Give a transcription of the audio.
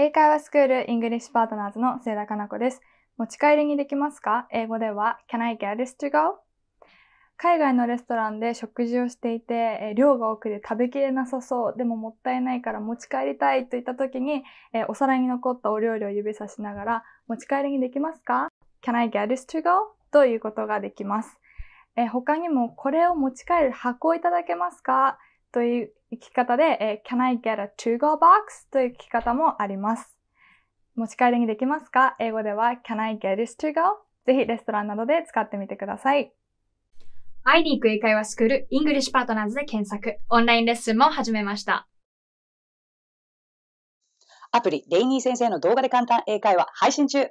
英会話スクールイングリッシュパートナーズの末田かな子です。持ち帰りにできますか英語では Can I get this to go? 海外のレストランで食事をしていて、量が多くて食べきれなさそう、でももったいないから持ち帰りたいといった時に、お皿に残ったお料理を指さしながら、持ち帰りにできますか ?Can I get this to go? ということができます。他にも、これを持ち帰る箱をいただけますかという生き方で、えー、Can I get a to-go box? という聞き方もあります。持ち帰りにできますか英語では Can I get this to-go? ぜひレストランなどで使ってみてください。会いに行く英会話スクール、イングリッシュパートナーズで検索。オンラインレッスンも始めました。アプリ、レイニー先生の動画で簡単英会話配信中。